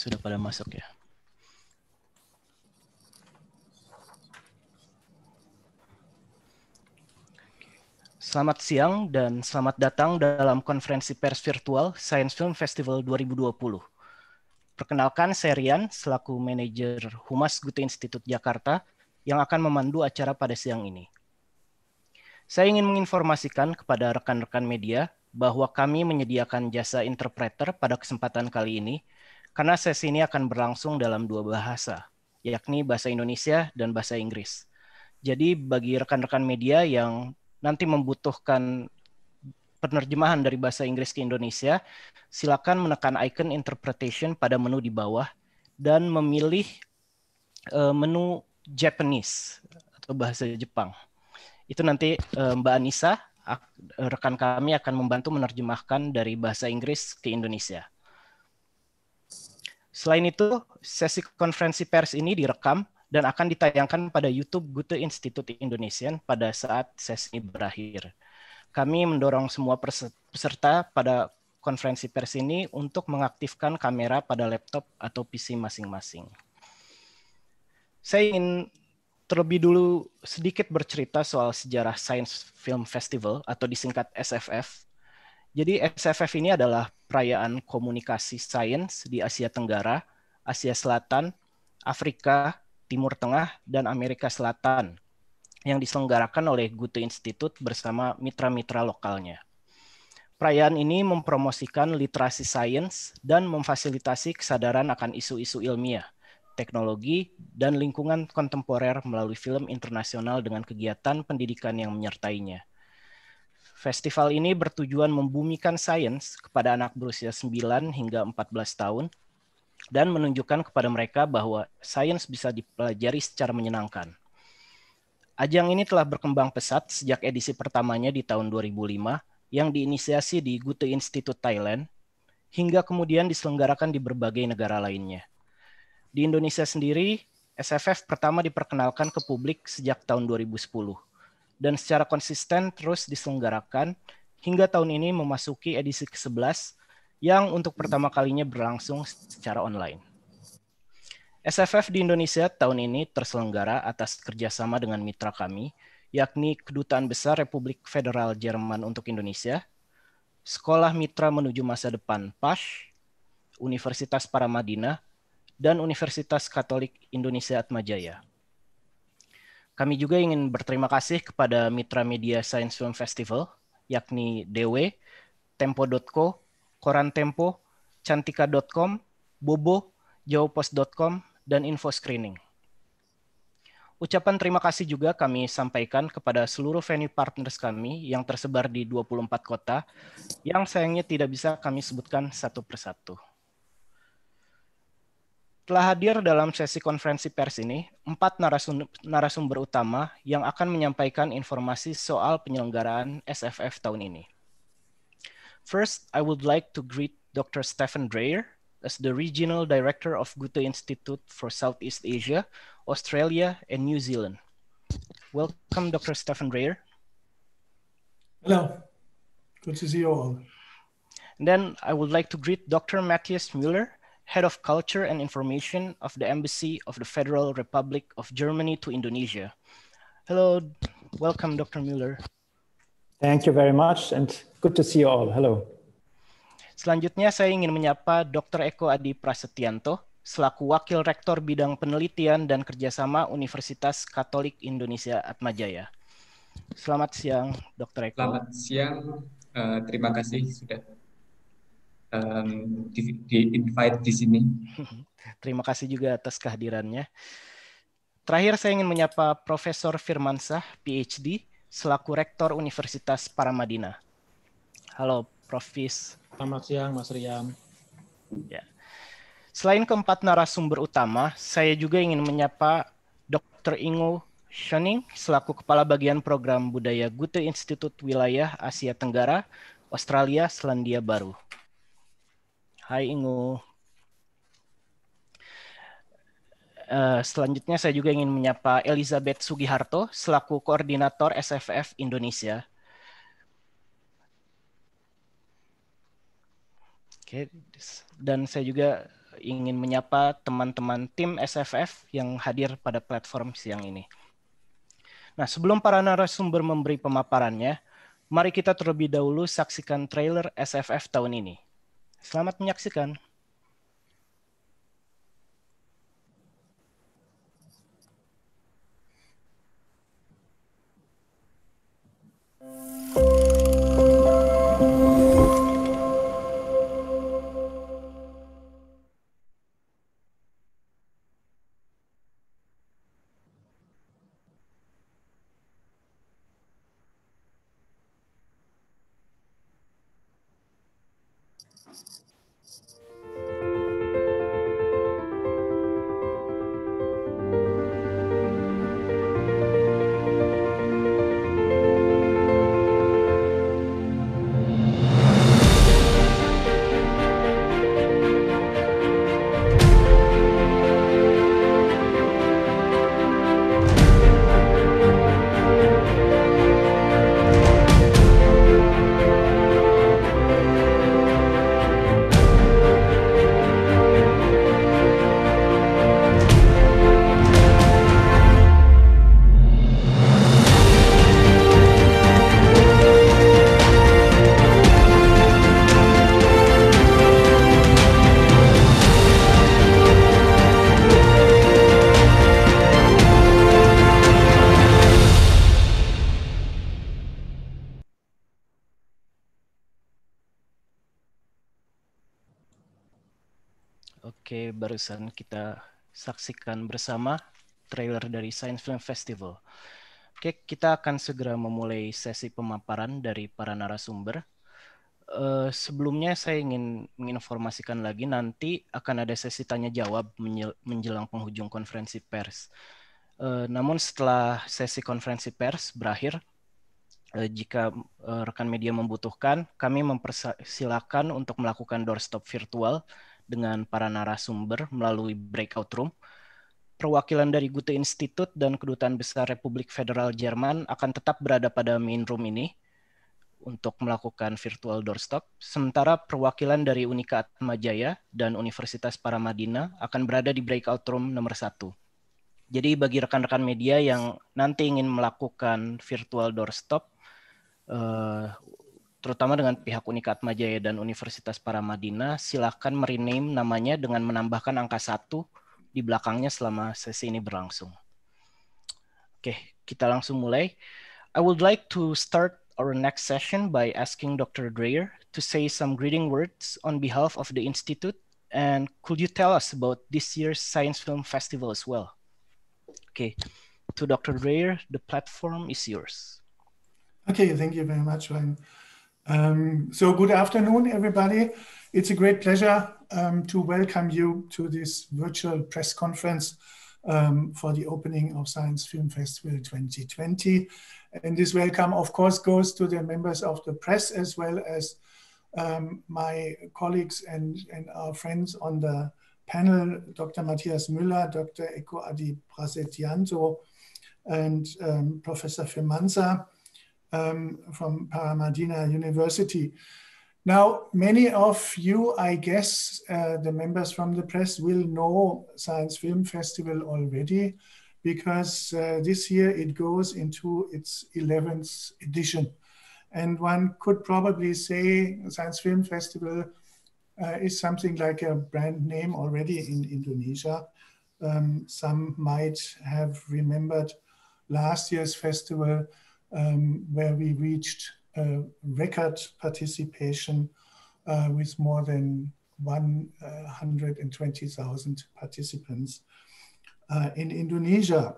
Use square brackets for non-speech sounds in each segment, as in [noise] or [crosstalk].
sudah pada masuk ya. Selamat siang dan selamat datang dalam konferensi pers virtual Science Film Festival 2020. Perkenalkan, saya Rian, selaku manajer Humas Gute Institut Jakarta yang akan memandu acara pada siang ini. Saya ingin menginformasikan kepada rekan-rekan media bahwa kami menyediakan jasa interpreter pada kesempatan kali ini – karena sesi ini akan berlangsung dalam dua bahasa, yakni bahasa Indonesia dan bahasa Inggris. Jadi bagi rekan-rekan media yang nanti membutuhkan penerjemahan dari bahasa Inggris ke Indonesia, silakan menekan icon interpretation pada menu di bawah dan memilih eh, menu Japanese atau bahasa Jepang. Itu nanti eh, Mbak Anissa rekan kami akan membantu menerjemahkan dari bahasa Inggris ke Indonesia. Selain itu, sesi konferensi pers ini direkam dan akan ditayangkan pada YouTube Gute Institute Indonesia pada saat sesi berakhir. Kami mendorong semua peserta pada konferensi pers ini untuk mengaktifkan kamera pada laptop atau PC masing-masing. Saya ingin terlebih dulu sedikit bercerita soal sejarah Science Film Festival atau disingkat SFF jadi SFF ini adalah perayaan komunikasi sains di Asia Tenggara, Asia Selatan, Afrika, Timur Tengah, dan Amerika Selatan yang diselenggarakan oleh Goethe Institute bersama mitra-mitra lokalnya. Perayaan ini mempromosikan literasi sains dan memfasilitasi kesadaran akan isu-isu ilmiah, teknologi, dan lingkungan kontemporer melalui film internasional dengan kegiatan pendidikan yang menyertainya. Festival ini bertujuan membumikan sains kepada anak berusia 9 hingga 14 tahun dan menunjukkan kepada mereka bahwa sains bisa dipelajari secara menyenangkan. Ajang ini telah berkembang pesat sejak edisi pertamanya di tahun 2005 yang diinisiasi di Goethe Institute Thailand hingga kemudian diselenggarakan di berbagai negara lainnya. Di Indonesia sendiri, SFF pertama diperkenalkan ke publik sejak tahun 2010 dan secara konsisten terus diselenggarakan hingga tahun ini memasuki edisi ke-11 yang untuk pertama kalinya berlangsung secara online. SFF di Indonesia tahun ini terselenggara atas kerjasama dengan mitra kami, yakni Kedutaan Besar Republik Federal Jerman untuk Indonesia, Sekolah Mitra Menuju Masa Depan PASH, Universitas Paramadina, dan Universitas Katolik Indonesia Atmajaya. Kami juga ingin berterima kasih kepada mitra media Science Film Festival, yakni DW, Tempo.co, Koran Tempo, Cantika.com, Bobo, Jawpos.com, dan Info Screening. Ucapan terima kasih juga kami sampaikan kepada seluruh venue partners kami yang tersebar di 24 kota yang sayangnya tidak bisa kami sebutkan satu persatu. Telah hadir dalam sesi konferensi pers ini empat narasum narasumber utama yang akan menyampaikan informasi soal penyelenggaraan SFF tahun ini. First, I would like to greet Dr. Stefan Dreyer as the Regional Director of Goethe Institute for Southeast Asia, Australia, and New Zealand. Welcome, Dr. Stefan Dreyer. Hello. Good to see you all. And then I would like to greet Dr. Matthias Müller Head of Culture and Information of the Embassy of the Federal Republic of Germany to Indonesia. Hello, welcome, Dr. Mueller. Thank you very much and good to see you all. Hello. Selanjutnya saya ingin menyapa Dr. Eko Adi Prasetyanto selaku Wakil Rektor Bidang Penelitian dan Kerjasama Universitas Katolik Indonesia Atmajaya. Selamat siang, Dr. Eko. Selamat siang. Uh, terima kasih sudah um, di, di invite di sini. [laughs] Terima kasih juga atas kehadirannya. Terakhir saya ingin menyapa Profesor Firmansah, PhD, selaku Rektor Universitas Paramadina. Halo, Profis. Selamat siang, Mas Riam. Ya. Selain keempat narasumber utama, saya juga ingin menyapa Dr. Ingo Shoning selaku Kepala Bagian Program Budaya Gute Institut Wilayah Asia Tenggara, Australia, Selandia Baru. Hai Ingo. Uh, eh, selanjutnya saya juga ingin menyapa Elizabeth Sugiharto selaku koordinator SFF Indonesia. Oke, dan saya juga ingin menyapa teman-teman tim SFF yang hadir pada platform siang ini. Nah, sebelum para narasumber memberi pemaparannya, mari kita terlebih dahulu saksikan trailer SFF tahun ini. Selamat menyaksikan. saksikan bersama trailer dari Science Film Festival. Oke, kita akan segera memulai sesi pemaparan dari para narasumber. Uh, sebelumnya saya ingin menginformasikan lagi nanti akan ada sesi tanya jawab menjelang penghujung konferensi pers. Uh, namun setelah sesi konferensi pers berakhir, uh, jika rekan media membutuhkan, kami mempersilahkan untuk melakukan doorstop virtual dengan para narasumber melalui breakout room. Perwakilan dari Gute Institute dan Kedutaan Besar Republik Federal Jerman akan tetap berada pada main room ini untuk melakukan virtual doorstop, sementara perwakilan dari Unika Atma Jaya dan Universitas Paramadina akan berada di breakout room nomor satu. Jadi bagi rekan-rekan media yang nanti ingin melakukan virtual doorstop, eh, terutama dengan pihak Unikat Majaya dan Universitas Paramadina, silakan merename namanya dengan menambahkan angka satu di belakangnya selama sesi ini berlangsung. Oke, kita langsung mulai. I would like to start our next session by asking Dr. Dreyer to say some greeting words on behalf of the Institute. And could you tell us about this year's Science Film Festival as well? Okay, to Dr. Dreyer, the platform is yours. Okay, thank you very much, Ryan. Um, so good afternoon, everybody. It's a great pleasure um, to welcome you to this virtual press conference um, for the opening of Science Film Festival 2020. And this welcome, of course, goes to the members of the press as well as um, my colleagues and, and our friends on the panel, Dr. Matthias Müller, Dr. Eko Adi Prasetyanto, and um, Professor Firmanza um, from Paramadina University. Now, many of you, I guess, uh, the members from the press will know Science Film Festival already because uh, this year it goes into its 11th edition. And one could probably say Science Film Festival uh, is something like a brand name already in Indonesia. Um, some might have remembered last year's festival um, where we reached record participation uh, with more than 120,000 participants uh, in Indonesia.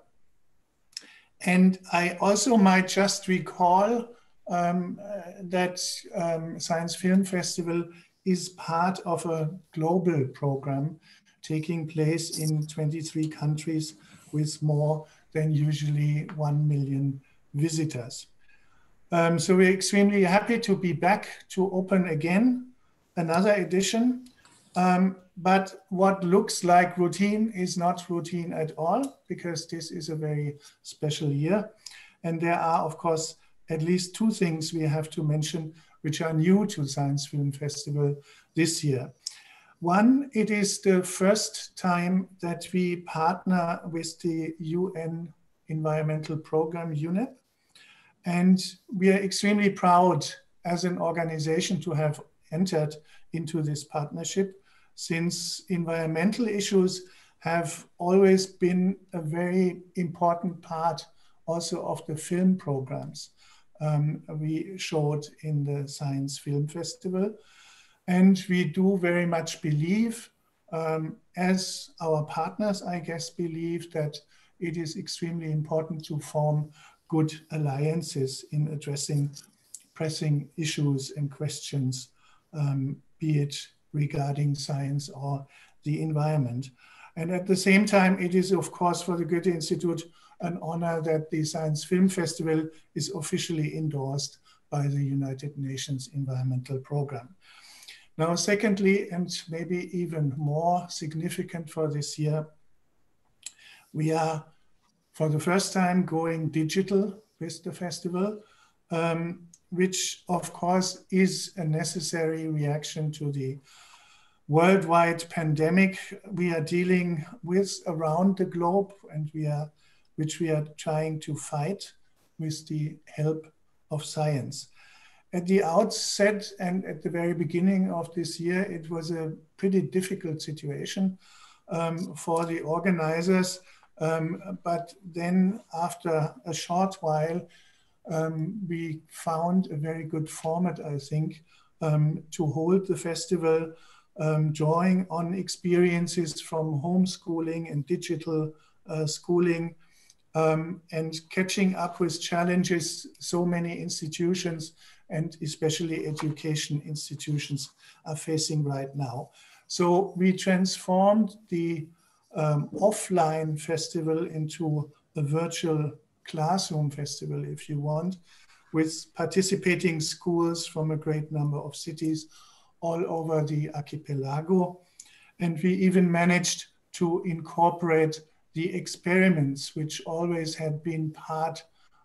And I also might just recall um, uh, that um, Science Film Festival is part of a global program taking place in 23 countries with more than usually 1 million visitors. Um, so we're extremely happy to be back to open again, another edition. Um, but what looks like routine is not routine at all because this is a very special year. And there are, of course, at least two things we have to mention which are new to Science Film Festival this year. One, it is the first time that we partner with the UN Environmental Program, UNEP, and we are extremely proud as an organization to have entered into this partnership since environmental issues have always been a very important part also of the film programs um, we showed in the Science Film Festival. And we do very much believe, um, as our partners, I guess, believe that it is extremely important to form good alliances in addressing pressing issues and questions, um, be it regarding science or the environment. And at the same time, it is, of course, for the Goethe Institute, an honor that the Science Film Festival is officially endorsed by the United Nations Environmental Programme. Now, secondly, and maybe even more significant for this year, we are for the first time going digital with the festival, um, which of course is a necessary reaction to the worldwide pandemic we are dealing with around the globe and we are which we are trying to fight with the help of science. At the outset and at the very beginning of this year, it was a pretty difficult situation um, for the organizers um, but then after a short while, um, we found a very good format, I think, um, to hold the festival, um, drawing on experiences from homeschooling and digital uh, schooling, um, and catching up with challenges so many institutions and especially education institutions are facing right now. So we transformed the um, offline festival into a virtual classroom festival, if you want, with participating schools from a great number of cities all over the archipelago. And we even managed to incorporate the experiments, which always had been part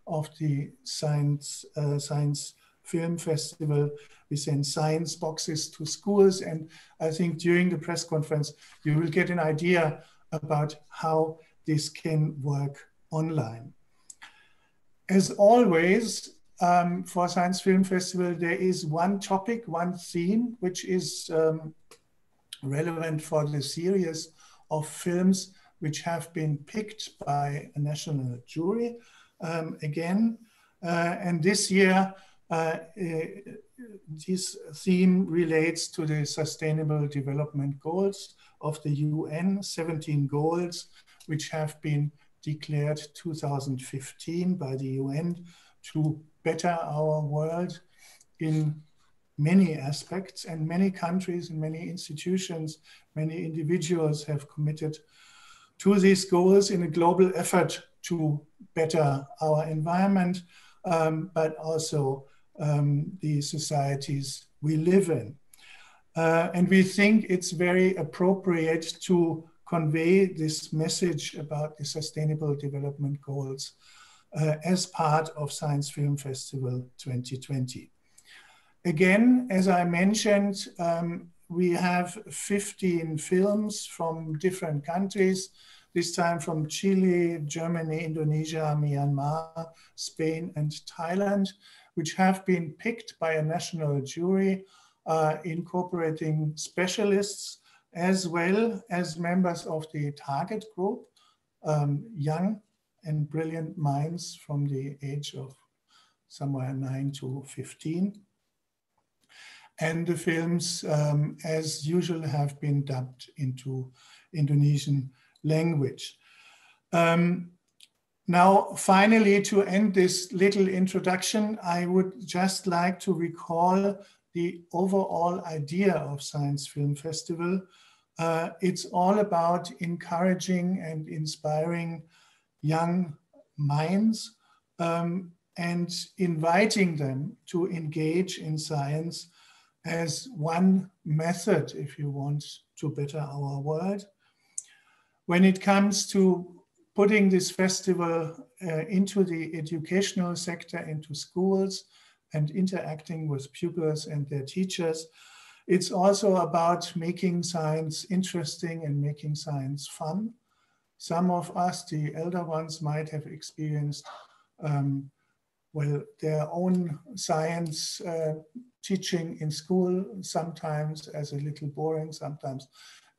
of the science, uh, science film festival. We send science boxes to schools. And I think during the press conference, you will get an idea about how this can work online. As always, um, for Science Film Festival, there is one topic, one theme, which is um, relevant for the series of films which have been picked by a national jury um, again. Uh, and this year, uh, uh, this theme relates to the Sustainable Development Goals of the UN 17 goals, which have been declared 2015 by the UN to better our world in many aspects. And many countries and many institutions, many individuals have committed to these goals in a global effort to better our environment, um, but also um, the societies we live in. Uh, and we think it's very appropriate to convey this message about the Sustainable Development Goals uh, as part of Science Film Festival 2020. Again, as I mentioned, um, we have 15 films from different countries, this time from Chile, Germany, Indonesia, Myanmar, Spain, and Thailand, which have been picked by a national jury uh, incorporating specialists as well as members of the target group, um, young and brilliant minds from the age of somewhere 9 to 15. And the films, um, as usual, have been dubbed into Indonesian language. Um, now, finally, to end this little introduction, I would just like to recall the overall idea of Science Film Festival. Uh, it's all about encouraging and inspiring young minds um, and inviting them to engage in science as one method, if you want, to better our world. When it comes to putting this festival uh, into the educational sector, into schools, and interacting with pupils and their teachers. It's also about making science interesting and making science fun. Some of us, the elder ones, might have experienced um, well, their own science uh, teaching in school, sometimes as a little boring, sometimes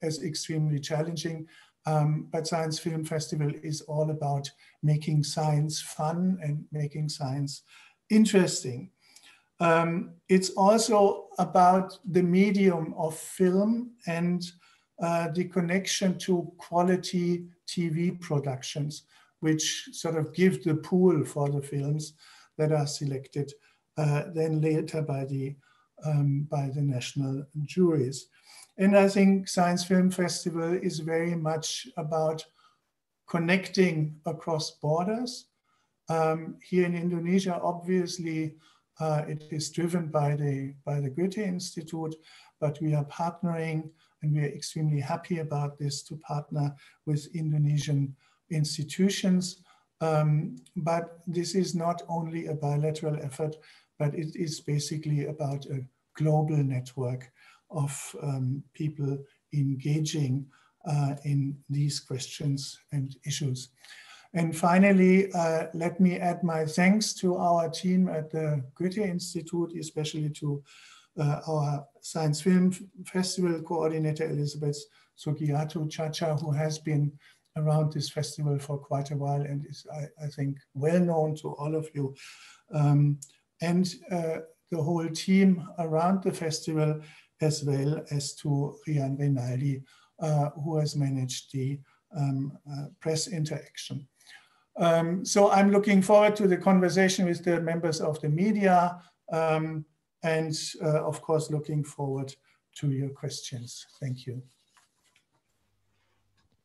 as extremely challenging. Um, but Science Film Festival is all about making science fun and making science interesting. Um, it's also about the medium of film and uh, the connection to quality TV productions, which sort of give the pool for the films that are selected uh, then later by the, um, by the national juries. And I think Science Film Festival is very much about connecting across borders. Um, here in Indonesia, obviously, uh, it is driven by the, by the Goethe Institute, but we are partnering and we are extremely happy about this to partner with Indonesian institutions. Um, but this is not only a bilateral effort, but it is basically about a global network of um, people engaging uh, in these questions and issues. And finally, uh, let me add my thanks to our team at the Goethe Institute, especially to uh, our Science Film Festival coordinator, Elizabeth Sugiyato Chacha, who has been around this festival for quite a while and is, I, I think, well known to all of you. Um, and uh, the whole team around the festival, as well as to Rian Rinaldi, uh, who has managed the um, uh, press interaction. Um, so I'm looking forward to the conversation with the members of the media um, and uh, of course looking forward to your questions. Thank you.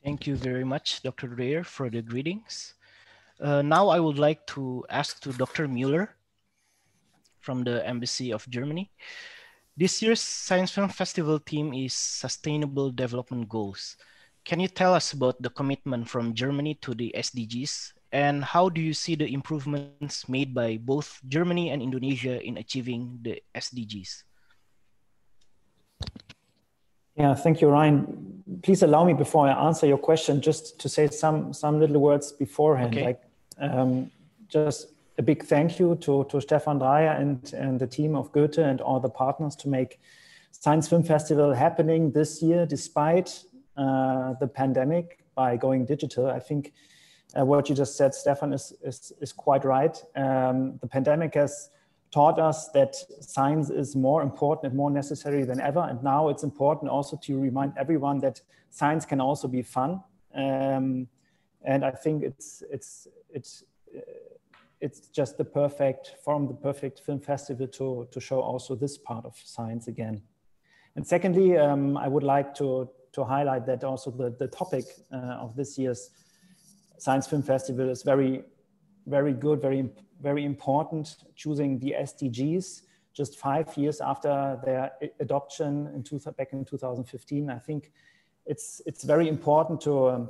Thank you very much, Dr. Dreyer, for the greetings. Uh, now I would like to ask to Dr. Mueller from the Embassy of Germany. This year's Science Film Festival theme is Sustainable Development Goals. Can you tell us about the commitment from Germany to the SDGs and how do you see the improvements made by both Germany and Indonesia in achieving the SDGs? Yeah, thank you, Ryan. Please allow me before I answer your question, just to say some some little words beforehand. Okay. Like, um, just a big thank you to, to Stefan Dreyer and, and the team of Goethe and all the partners to make Science Film Festival happening this year, despite uh, the pandemic, by going digital. I think uh, what you just said, Stefan, is, is, is quite right. Um, the pandemic has taught us that science is more important and more necessary than ever. And now it's important also to remind everyone that science can also be fun. Um, and I think it's, it's, it's, uh, it's just the perfect form, the perfect film festival to, to show also this part of science again. And secondly, um, I would like to, to highlight that also the, the topic uh, of this year's Science Film Festival is very, very good, very, very important, choosing the SDGs just five years after their adoption in two, back in 2015. I think it's, it's very important to,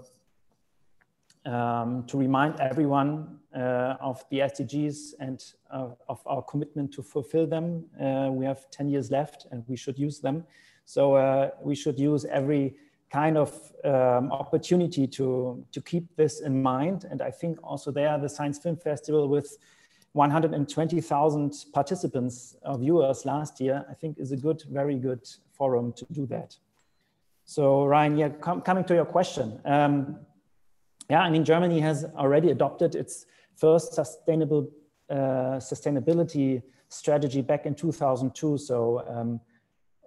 um, to remind everyone uh, of the SDGs and uh, of our commitment to fulfill them. Uh, we have 10 years left and we should use them. So uh, we should use every kind of um, opportunity to, to keep this in mind. And I think also there, the Science Film Festival with 120,000 participants or viewers last year, I think is a good, very good forum to do that. So Ryan, yeah, com coming to your question. Um, yeah, I mean, Germany has already adopted its first sustainable uh, sustainability strategy back in 2002. So um,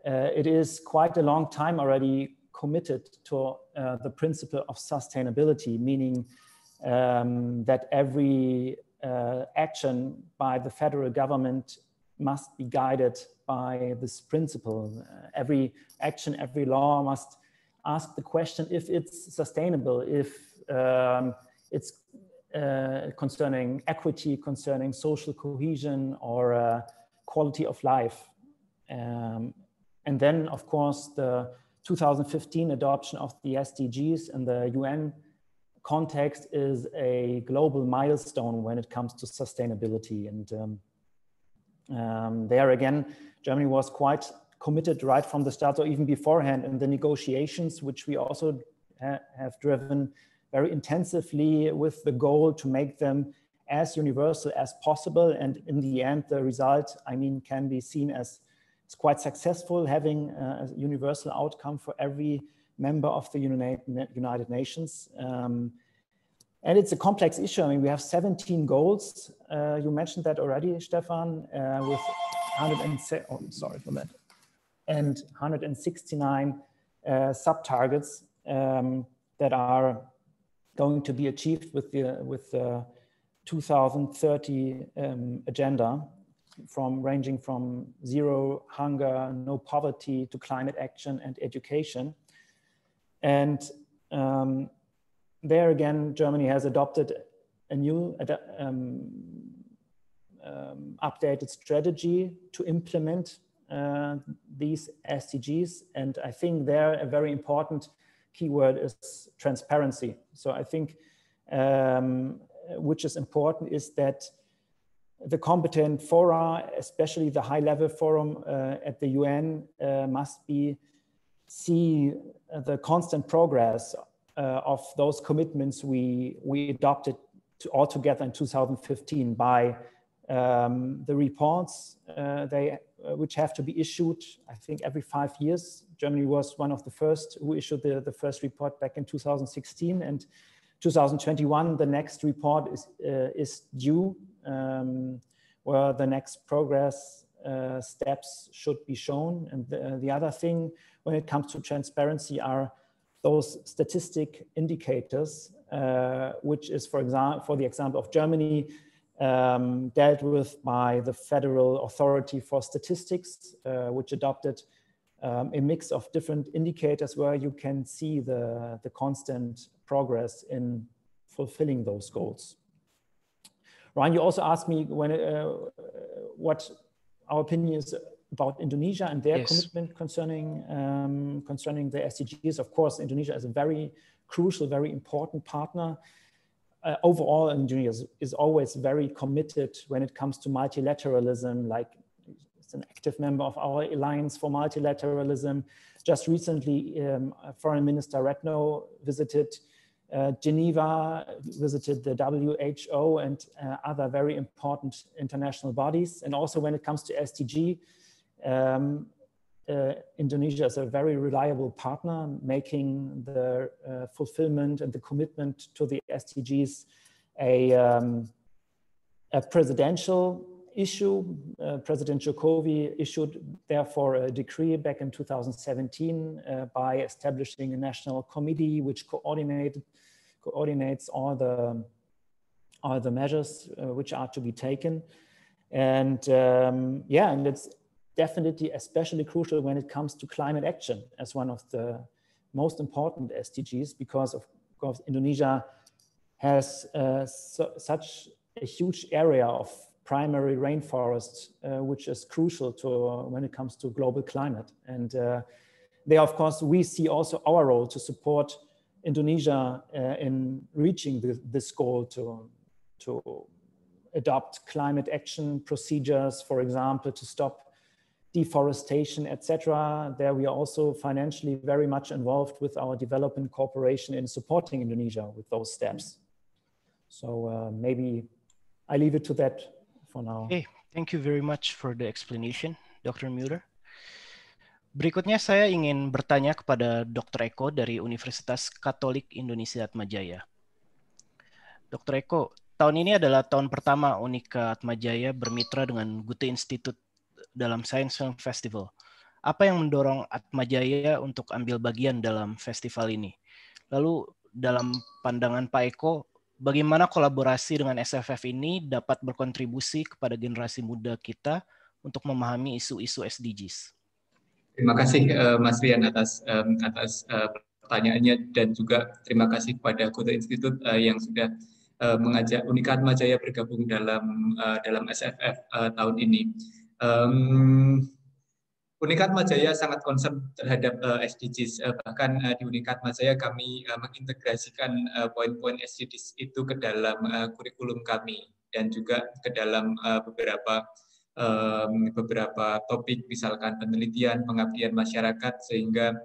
uh, it is quite a long time already committed to uh, the principle of sustainability, meaning um, that every uh, action by the federal government must be guided by this principle. Uh, every action, every law must ask the question if it's sustainable, if um, it's uh, concerning equity, concerning social cohesion or uh, quality of life. Um, and then, of course, the 2015 adoption of the SDGs in the UN context is a global milestone when it comes to sustainability. And um, um, there again, Germany was quite committed right from the start or even beforehand in the negotiations, which we also ha have driven very intensively with the goal to make them as universal as possible. And in the end, the result, I mean, can be seen as it's quite successful having uh, a universal outcome for every member of the United Nations. Um, and it's a complex issue. I mean, we have 17 goals. Uh, you mentioned that already, Stefan, uh, with 100 oh, sorry for that, and 169 uh, sub-targets um, that are going to be achieved with the with the 2030 um, agenda from ranging from zero hunger, no poverty to climate action and education. And um, there again, Germany has adopted a new um, um, updated strategy to implement uh, these SDGs. And I think there a very important keyword is transparency. So I think um, which is important is that the competent fora, especially the high level forum uh, at the UN, uh, must be see uh, the constant progress uh, of those commitments we, we adopted to all together in 2015 by um, the reports uh, they, uh, which have to be issued, I think, every five years. Germany was one of the first who issued the, the first report back in 2016. And 2021, the next report is, is due um, where the next progress uh, steps should be shown. And the, uh, the, other thing when it comes to transparency are those statistic indicators, uh, which is, for example, for the example of Germany, um, dealt with by the Federal Authority for Statistics, uh, which adopted um, a mix of different indicators where you can see the, the constant progress in fulfilling those goals. Ryan, you also asked me when uh, what our opinion is about Indonesia and their yes. commitment concerning um, concerning the SDGs. Of course, Indonesia is a very crucial, very important partner. Uh, overall, Indonesia is, is, always very committed when it comes to multilateralism. Like it's an active member of our Alliance for Multilateralism. Just recently, um, Foreign Minister Retno visited uh, Geneva visited the WHO and uh, other very important international bodies. And also when it comes to SDG, um, uh, Indonesia is a very reliable partner, making the uh, fulfillment and the commitment to the SDGs a, um, a presidential issue. Uh, President Jokowi issued, therefore, a decree back in 2017 uh, by establishing a national committee which coordinated, coordinates all the, all the measures uh, which are to be taken. And um, yeah, and it's definitely especially crucial when it comes to climate action as one of the most important SDGs because, of course, Indonesia has uh, such a huge area of primary rainforest, uh, which is crucial to uh, when it comes to global climate. And uh, there, of course, we see also our role to support Indonesia uh, in reaching the, this goal to, to adopt climate action procedures, for example, to stop deforestation, etc. There, we are also financially very much involved with our development cooperation in supporting Indonesia with those steps. So uh, maybe I leave it to that for now. Okay, thank you very much for the explanation, Dr. Mueller. Berikutnya saya ingin bertanya kepada Dr. Eko dari Universitas Katolik Indonesia Atmajaya. Dr. Eko, tahun ini adalah tahun pertama Unika Atmajaya bermitra dengan Gute Institute dalam Science Film Festival. Apa yang mendorong Atmajaya untuk ambil bagian dalam festival ini? Lalu dalam pandangan Pak Eko, bagaimana kolaborasi dengan SFF ini dapat berkontribusi kepada generasi muda kita untuk memahami isu-isu SDGs. Terima kasih uh, Mas Rian atas um, atas uh, pertanyaannya dan juga terima kasih kepada Kota Institute uh, yang sudah uh, mengajak Unikat Majaya bergabung dalam uh, dalam SFF uh, tahun ini. Um, Unikat Majaya sangat concern terhadap uh, eh, SDGs. Uh, eh, bahkan uh, di Unikat Majaya kami uh, mengintegrasikan poin-poin SDGs itu ke dalam uh, kurikulum kami dan juga ke dalam uh, beberapa um, beberapa topik, misalkan penelitian, pengabdian masyarakat, sehingga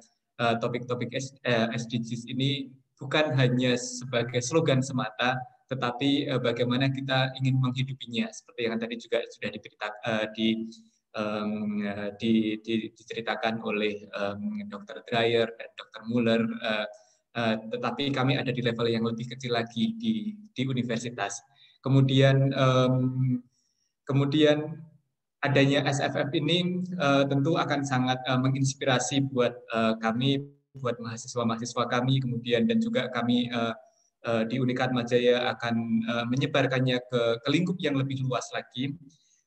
topik-topik uh, SDGs ini bukan hanya sebagai slogan semata, tetapi uh, bagaimana kita ingin menghidupinya, seperti yang tadi juga sudah diberitakan uh, di um, di, di, diceritakan oleh um, Dr. Dreyer dan Dr. Muller, uh, uh, tetapi kami ada di level yang lebih kecil lagi di, di universitas. Kemudian um, kemudian adanya SFF ini uh, tentu akan sangat uh, menginspirasi buat uh, kami, buat mahasiswa-mahasiswa kami, kemudian dan juga kami uh, uh, di Unikat Majaya akan uh, menyebarkannya ke, ke lingkup yang lebih luas lagi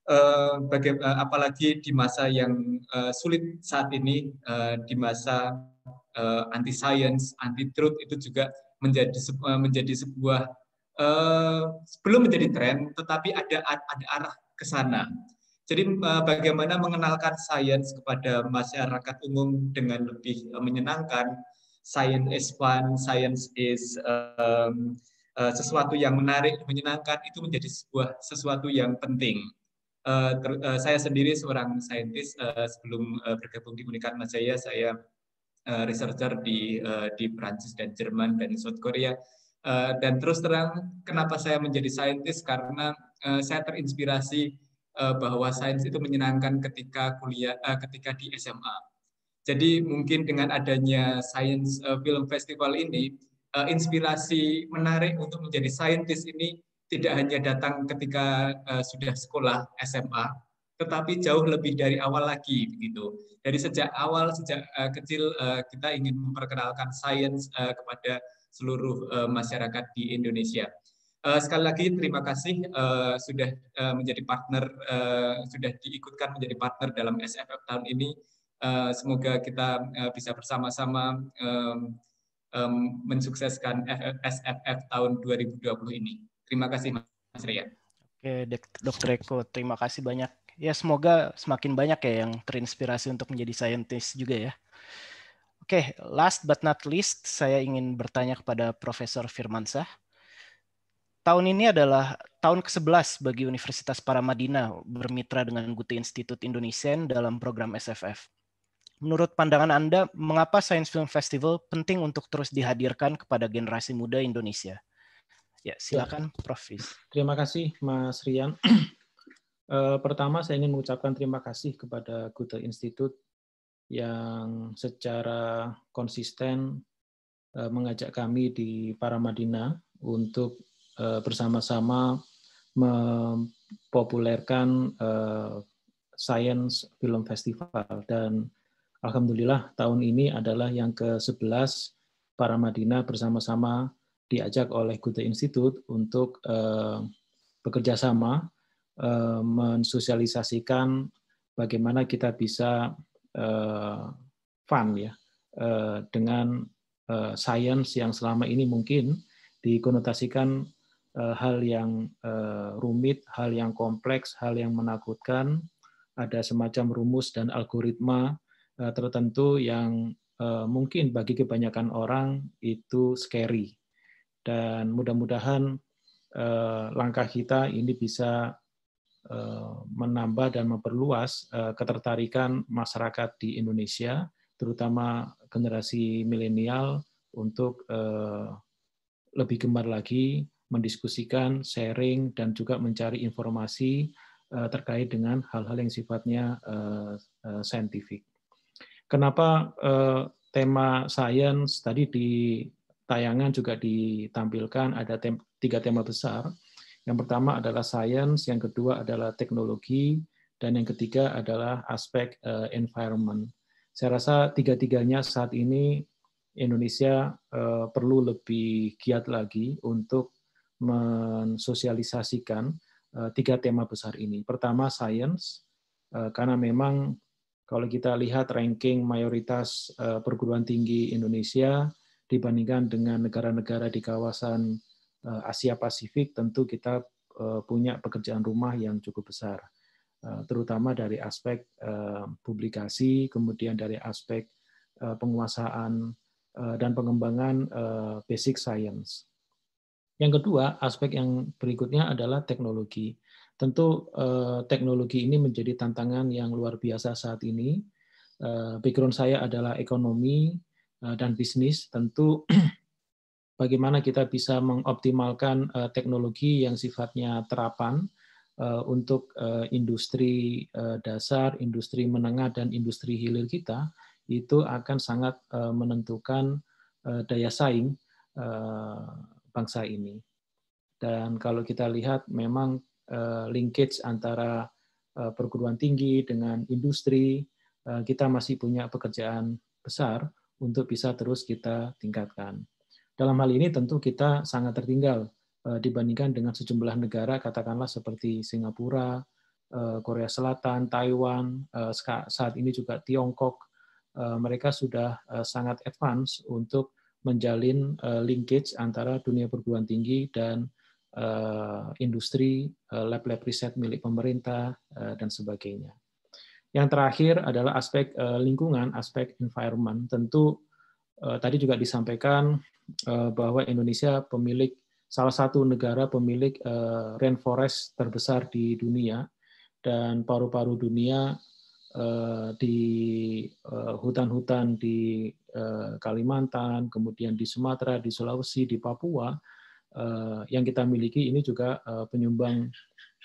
Eh, eh, apalagi di masa yang uh, sulit saat ini, uh, di masa uh, anti science, anti truth itu juga menjadi menjadi sebuah uh, belum menjadi tren, tetapi ada ada arah ke sana. Jadi bagaimana mengenalkan sains kepada masyarakat umum dengan lebih menyenangkan, sains is fun, sains is um, uh, sesuatu yang menarik, menyenangkan itu menjadi sebuah sesuatu yang penting. Eh, ter, uh, saya sendiri seorang saintis uh, sebelum uh, bergabung di Unikarna Jaya saya uh, researcher di uh, di Prancis dan Jerman dan South Korea uh, dan terus terang kenapa saya menjadi saintis karena uh, saya terinspirasi uh, bahwa sains itu menyenangkan ketika kuliah uh, ketika di SMA. Jadi mungkin dengan adanya Science Film Festival ini inspirasi menarik untuk menjadi saintis ini tidak hanya datang ketika uh, sudah sekolah SMA, tetapi jauh lebih dari awal lagi begitu. Dari sejak awal sejak uh, kecil uh, kita ingin memperkenalkan sains uh, kepada seluruh uh, masyarakat di Indonesia. Uh, sekali lagi terima kasih uh, sudah uh, menjadi partner uh, sudah diikutkan menjadi partner dalam SFF tahun ini. Uh, semoga kita uh, bisa bersama-sama um, um, mensukseskan SFF tahun 2020 ini. Terima kasih Mas Ria. Oke, Dokter Eko, terima kasih banyak. Ya semoga semakin banyak ya yang terinspirasi untuk menjadi saintis juga ya. Oke, last but not least, saya ingin bertanya kepada Profesor Firmansah. Tahun ini adalah tahun ke-11 bagi Universitas Paramadina bermitra dengan Guti Institute Indonesia dalam program SFF. Menurut pandangan Anda, mengapa Science Film Festival penting untuk terus dihadirkan kepada generasi muda Indonesia? Ya, ya, silakan Prof. Fis. Terima kasih Mas Rian. [clears throat] Eh, pertama, saya ingin mengucapkan terima kasih kepada Goethe Institute yang secara konsisten eh, mengajak kami di Paramadina untuk eh, bersama-sama mempopulerkan Science Film Festival. Dan Alhamdulillah tahun ini adalah yang ke-11 Paramadina bersama-sama diajak oleh Goethe Institute untuk uh, bekerja sama eh, mensosialisasikan bagaimana kita bisa uh, fun ya dengan sains yang selama ini mungkin dikonotasikan hal yang rumit, hal yang kompleks, hal yang menakutkan, ada semacam rumus dan algoritma tertentu yang mungkin bagi kebanyakan orang itu scary dan mudah-mudahan eh, langkah kita ini bisa eh, menambah dan memperluas eh, ketertarikan masyarakat di Indonesia, terutama generasi milenial untuk eh, lebih gemar lagi mendiskusikan, sharing, dan juga mencari informasi eh, terkait dengan hal-hal yang sifatnya eh, saintifik. Kenapa tema sains tadi di tayangan juga ditampilkan ada tem tiga tema besar. Yang pertama adalah sains, yang kedua adalah teknologi, dan yang ketiga adalah aspek uh, environment. Saya rasa tiga-tiganya saat ini Indonesia uh, perlu lebih giat lagi untuk mensosialisasikan uh, tiga tema besar ini. Pertama, sains, uh, karena memang kalau kita lihat ranking mayoritas perguruan tinggi Indonesia dibandingkan dengan negara-negara di kawasan eh, Asia Pasifik, tentu kita eh, punya pekerjaan rumah yang cukup besar, eh, terutama dari aspek publikasi, kemudian dari aspek penguasaan dan pengembangan basic science. Yang kedua, aspek yang berikutnya adalah teknologi. Tentu teknologi ini menjadi tantangan yang luar biasa saat ini. Background saya adalah ekonomi, Eh, dan bisnis tentu [clears throat] bagaimana kita bisa mengoptimalkan eh, teknologi yang sifatnya terapan eh, untuk industri dasar, industri menengah dan industri hilir kita itu akan sangat menentukan daya saing bangsa ini. Dan kalau kita lihat memang linkage antara perguruan tinggi dengan industri kita masih punya pekerjaan besar untuk bisa terus kita tingkatkan. Dalam hal ini tentu kita sangat tertinggal eh, dibandingkan dengan sejumlah negara katakanlah seperti Singapura, eh, Korea Selatan, Taiwan, eh, saat ini juga Tiongkok. Mereka sudah sangat advance untuk menjalin linkage antara dunia perguruan tinggi dan industri lab-lab riset milik pemerintah dan sebagainya. Yang terakhir adalah aspek eh, lingkungan, aspek environment. Tentu eh, tadi juga disampaikan eh, bahwa Indonesia pemilik salah satu negara pemilik rainforest terbesar di dunia dan paru-paru dunia di hutan-hutan di Kalimantan, kemudian di Sumatera, di Sulawesi, di Papua yang kita miliki ini juga penyumbang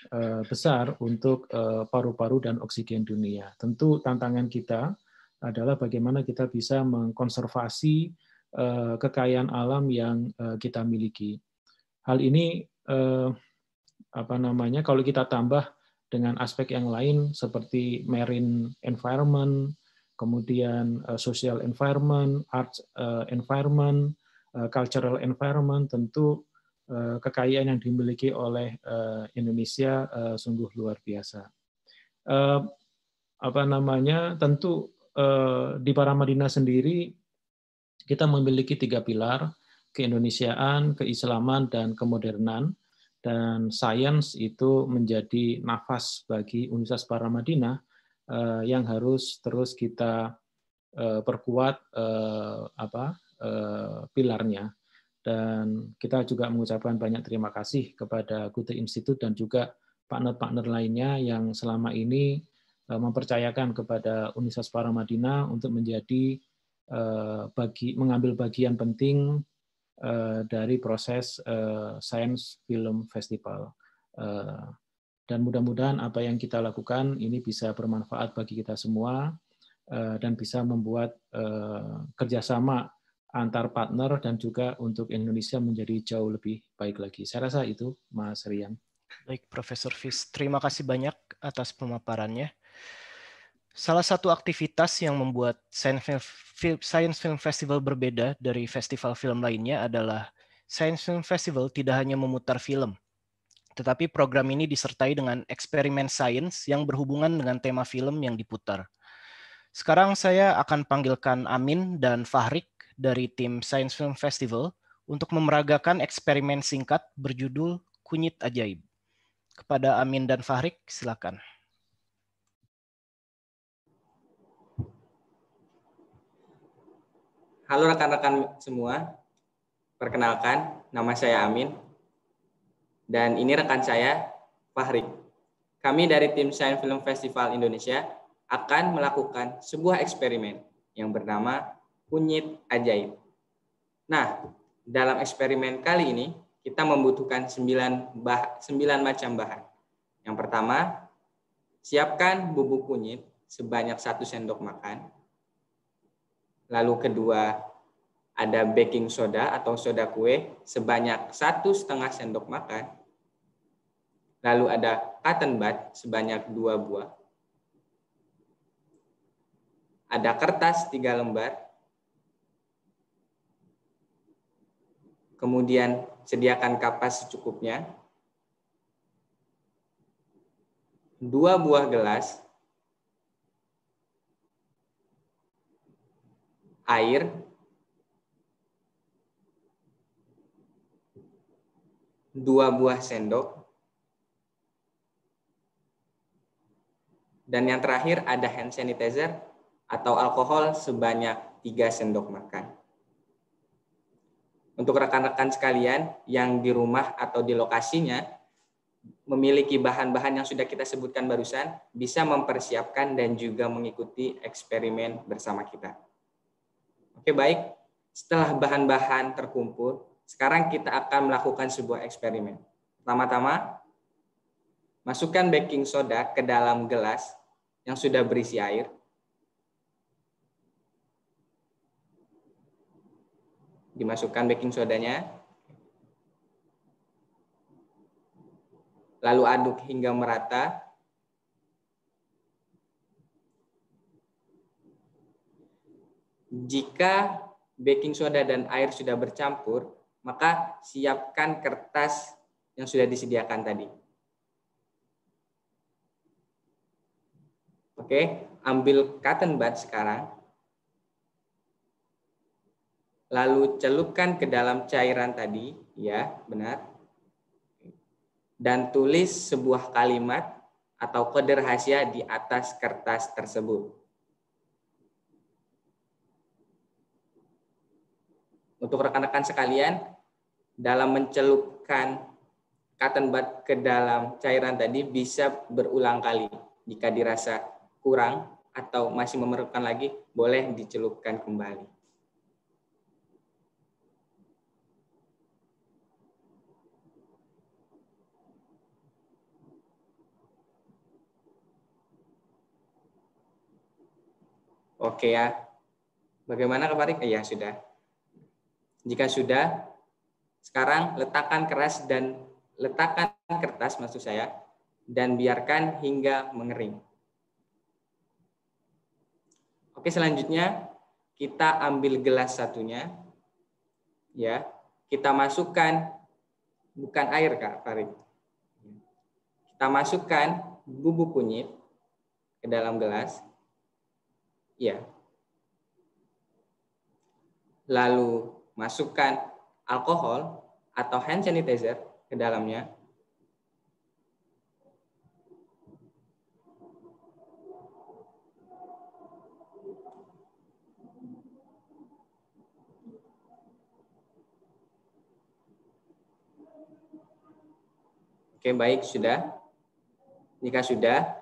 Eh, besar untuk eh, paru-paru dan oksigen dunia. Tentu tantangan kita adalah bagaimana kita bisa mengkonservasi eh, kekayaan alam yang kita miliki. Hal ini apa namanya kalau kita tambah dengan aspek yang lain seperti marine environment, kemudian social environment, arts environment, cultural environment tentu Eh, kekayaan yang dimiliki oleh eh, Indonesia eh, sungguh luar biasa. Apa namanya? Tentu di Paramadina sendiri kita memiliki tiga pilar keindonesiaan, keislaman, dan kemodernan. Dan sains itu menjadi nafas bagi Universitas Paramadina Madinah yang harus terus kita perkuat apa pilarnya. Dan kita juga mengucapkan banyak terima kasih kepada Gute Institute dan juga partner-partner lainnya yang selama ini eh, mempercayakan kepada Universitas Paramadina untuk menjadi eh, bagi mengambil bagian penting eh, dari proses Science Film Festival. Dan mudah-mudahan apa yang kita lakukan ini bisa bermanfaat bagi kita semua dan bisa membuat kerjasama antar partner dan juga untuk Indonesia menjadi jauh lebih baik lagi. Saya rasa itu Mas Rian. Baik, Profesor Fis. Terima kasih banyak atas pemaparannya. Salah satu aktivitas yang membuat Science Film Festival berbeda dari festival film lainnya adalah Science Film Festival tidak hanya memutar film, tetapi program ini disertai dengan eksperimen sains yang berhubungan dengan tema film yang diputar. Sekarang saya akan panggilkan Amin dan Fahrik dari tim Science Film Festival untuk memeragakan eksperimen singkat berjudul Kunyit Ajaib. Kepada Amin dan Fahrik, silakan. Halo rekan-rekan semua, perkenalkan nama saya Amin dan ini rekan saya Fahrik. Kami dari tim Science Film Festival Indonesia akan melakukan sebuah eksperimen yang bernama kunyit ajaib. Nah, dalam eksperimen kali ini kita membutuhkan 9, bah, 9 macam bahan. Yang pertama, siapkan bubuk kunyit sebanyak 1 sendok makan. Lalu kedua, ada baking soda atau soda kue sebanyak satu setengah sendok makan. Lalu ada cotton bud sebanyak dua buah ada kertas tiga lembar, kemudian sediakan kapas secukupnya, dua buah gelas, air, dua buah sendok, dan yang terakhir ada hand sanitizer atau alkohol sebanyak 3 sendok makan. Untuk rekan-rekan sekalian yang di rumah atau di lokasinya memiliki bahan-bahan yang sudah kita sebutkan barusan, bisa mempersiapkan dan juga mengikuti eksperimen bersama kita. Oke, baik. Setelah bahan-bahan terkumpul, sekarang kita akan melakukan sebuah eksperimen. Pertama-tama, masukkan baking soda ke dalam gelas yang sudah berisi air dimasukkan baking sodanya. Lalu aduk hingga merata. Jika baking soda dan air sudah bercampur, maka siapkan kertas yang sudah disediakan tadi. Oke, ambil cotton bud sekarang lalu celupkan ke dalam cairan tadi, ya, benar. Dan tulis sebuah kalimat atau kode rahasia di atas kertas tersebut. Untuk rekan-rekan sekalian, dalam mencelupkan cotton bud ke dalam cairan tadi bisa berulang kali. Jika dirasa kurang atau masih memerlukan lagi, boleh dicelupkan kembali. Oke ya. Bagaimana Kak Farik? Eh, ya sudah. Jika sudah, sekarang letakkan keras dan letakkan kertas maksud saya dan biarkan hingga mengering. Oke, selanjutnya kita ambil gelas satunya. Ya, kita masukkan bukan air Kak Farid. Kita masukkan bubuk kunyit ke dalam gelas ya. Lalu masukkan alkohol atau hand sanitizer ke dalamnya. Oke, baik sudah. Jika sudah,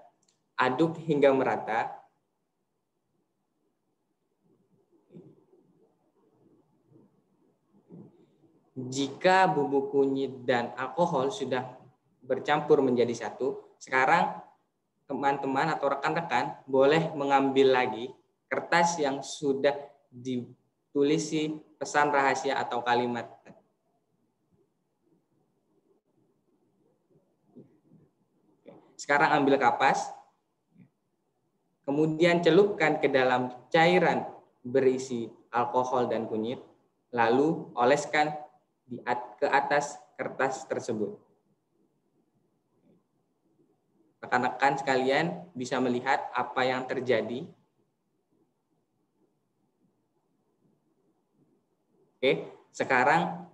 aduk hingga merata jika bubuk kunyit dan alkohol sudah bercampur menjadi satu, sekarang teman-teman atau rekan-rekan boleh mengambil lagi kertas yang sudah ditulisi pesan rahasia atau kalimat. Sekarang ambil kapas, kemudian celupkan ke dalam cairan berisi alkohol dan kunyit, lalu oleskan di at, ke atas kertas tersebut. Rekan-rekan sekalian bisa melihat apa yang terjadi. Oke, sekarang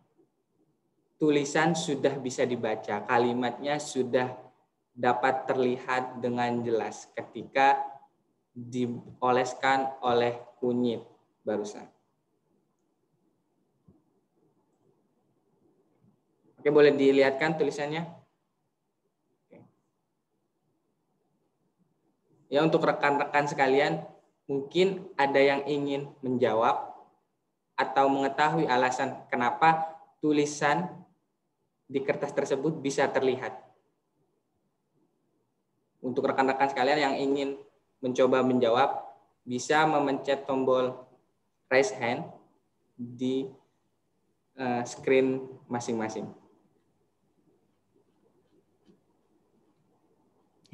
tulisan sudah bisa dibaca, kalimatnya sudah dapat terlihat dengan jelas ketika dioleskan oleh kunyit barusan. Oke, ya, boleh dilihatkan tulisannya? Ya, untuk rekan-rekan sekalian, mungkin ada yang ingin menjawab atau mengetahui alasan kenapa tulisan di kertas tersebut bisa terlihat. Untuk rekan-rekan sekalian yang ingin mencoba menjawab, bisa memencet tombol raise hand di eh, screen masing-masing.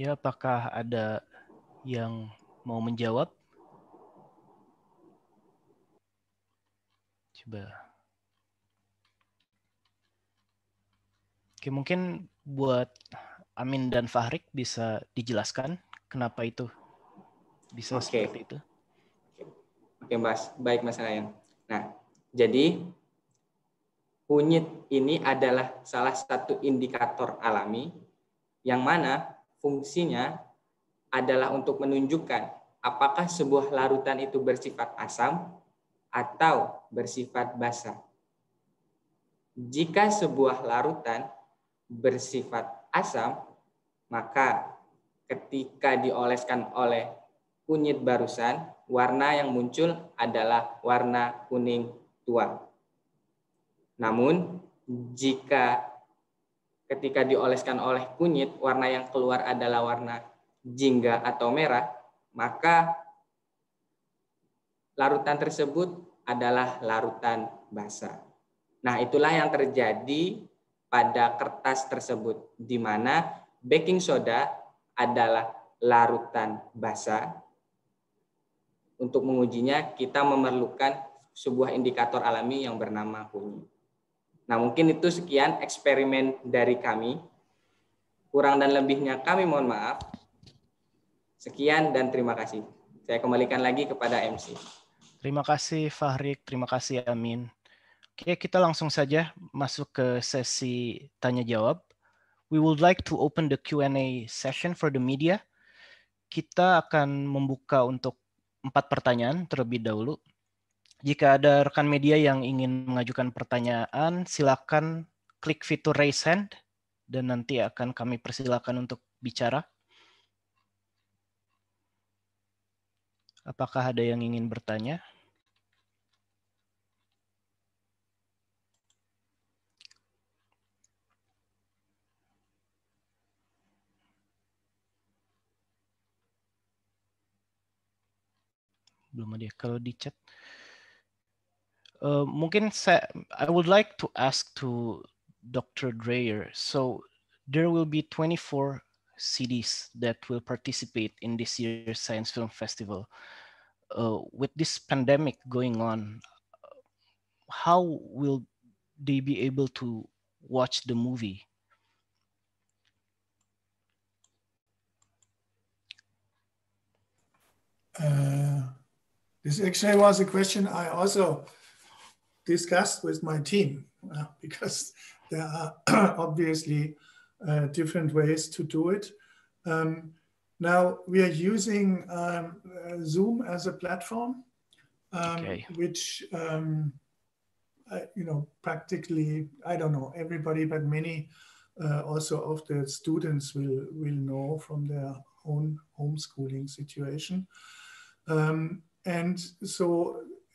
Ya, apakah ada yang mau menjawab? Coba. Oke, mungkin buat Amin dan Fahrik bisa dijelaskan kenapa itu bisa okay. seperti itu. Oke, Mas. Baik, Mas Ryan. Nah, jadi kunyit ini adalah salah satu indikator alami yang mana fungsinya adalah untuk menunjukkan apakah sebuah larutan itu bersifat asam atau bersifat basa. Jika sebuah larutan bersifat asam, maka ketika dioleskan oleh kunyit barusan, warna yang muncul adalah warna kuning tua. Namun, jika ketika dioleskan oleh kunyit, warna yang keluar adalah warna jingga atau merah, maka larutan tersebut adalah larutan basa. Nah, itulah yang terjadi pada kertas tersebut, di mana baking soda adalah larutan basa. Untuk mengujinya, kita memerlukan sebuah indikator alami yang bernama kunyit. Nah, mungkin itu sekian eksperimen dari kami. Kurang dan lebihnya kami mohon maaf. Sekian dan terima kasih. Saya kembalikan lagi kepada MC. Terima kasih Fahrik, terima kasih Amin. Oke, kita langsung saja masuk ke sesi tanya jawab. We would like to open the Q&A session for the media. Kita akan membuka untuk empat pertanyaan terlebih dahulu. Jika ada rekan media yang ingin mengajukan pertanyaan, silakan klik fitur raise hand dan nanti akan kami persilakan untuk bicara. Apakah ada yang ingin bertanya? Belum ada ya. kalau di chat. Uh, Mungkin saya, I would like to ask to Dr. Dreyer. So there will be 24 cities that will participate in this year's Science Film Festival. Uh, with this pandemic going on, how will they be able to watch the movie? Uh, this actually was a question I also discussed with my team uh, [laughs] because there are [clears throat] obviously uh, different ways to do it. Um, now we are using um, uh, Zoom as a platform, um, okay. which um, uh, you know practically I don't know everybody, but many uh, also of the students will will know from their own homeschooling situation. Um, and so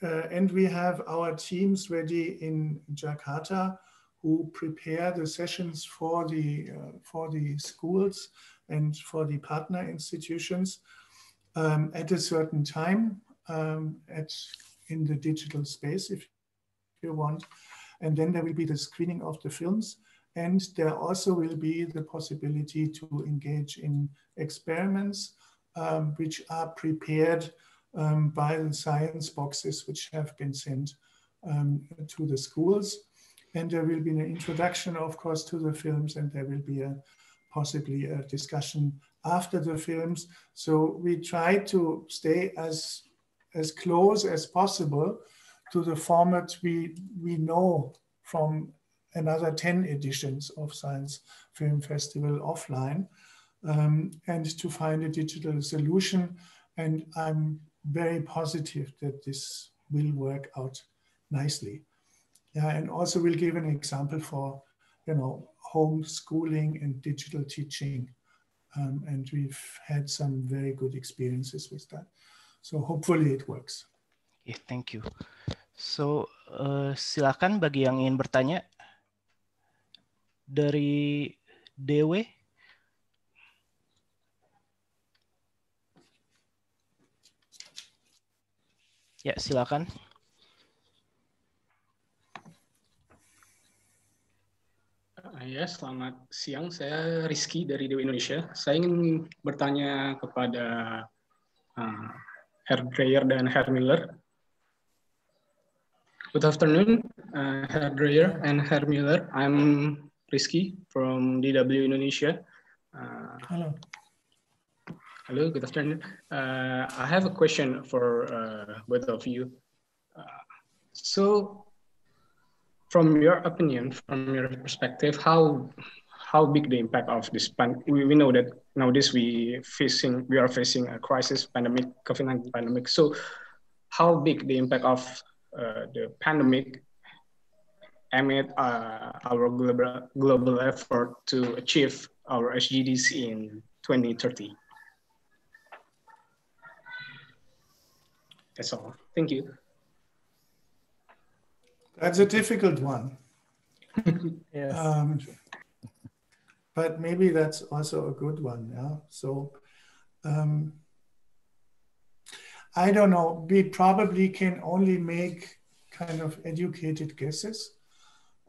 uh, and we have our teams ready in Jakarta who prepare the sessions for the uh, for the schools and for the partner institutions um, at a certain time um, at in the digital space if you want. And then there will be the screening of the films. And there also will be the possibility to engage in experiments um, which are prepared um, bioscience boxes which have been sent um, to the schools. And there will be an introduction, of course, to the films, and there will be a possibly a discussion after the films. So we try to stay as as close as possible to the format we we know from another 10 editions of Science Film Festival offline um, and to find a digital solution. And I'm very positive that this will work out nicely. Yeah, and also we'll give an example for, you know, homeschooling and digital teaching. Um, and we've had some very good experiences with that. So hopefully it works. Yeah, thank you. So uh, silakan bagi yang ingin bertanya dari Dewe. Ya, silakan. Ah, ya, selamat siang. Saya Rizky dari Dewi Indonesia. Saya ingin bertanya kepada uh, Herr Dreyer dan Herr Miller. Good afternoon, uh, Herr Dreyer and Herr Miller. I'm Rizky from DW Indonesia. Uh, Hello, good afternoon. Uh, I have a question for uh, both of you. Uh, so, from your opinion, from your perspective, how how big the impact of this pan? We, we know that nowadays we facing we are facing a crisis, pandemic, COVID nineteen pandemic. So, how big the impact of uh, the pandemic amid uh, our global global effort to achieve our SDGs in 2030? That's all. Thank you. That's a difficult one. [laughs] yes. Um, but maybe that's also a good one. Yeah. So um, I don't know. We probably can only make kind of educated guesses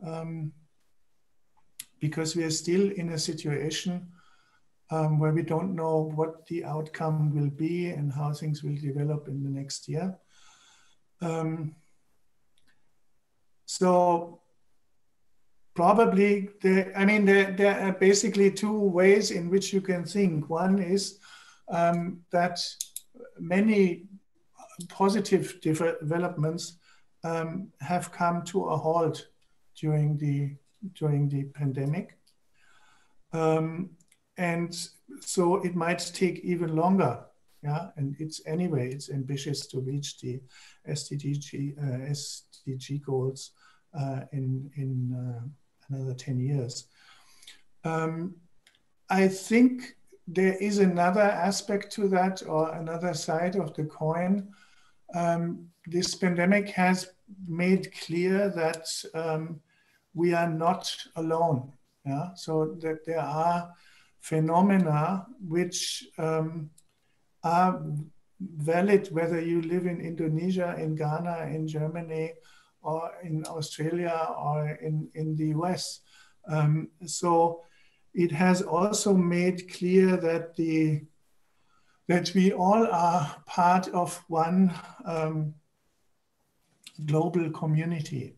um, because we are still in a situation um, where we don't know what the outcome will be and how things will develop in the next year. Um, so probably, the, I mean, there, there, are basically two ways in which you can think. One is um, that many positive developments um, have come to a halt during the during the pandemic. Um, and so it might take even longer yeah and it's anyway it's ambitious to reach the sdg uh, sdg goals uh, in in uh, another 10 years um, i think there is another aspect to that or another side of the coin um, this pandemic has made clear that um, we are not alone yeah so that there are phenomena which um, are valid whether you live in Indonesia, in Ghana, in Germany, or in Australia, or in, in the US. Um, so it has also made clear that the that we all are part of one um, global community.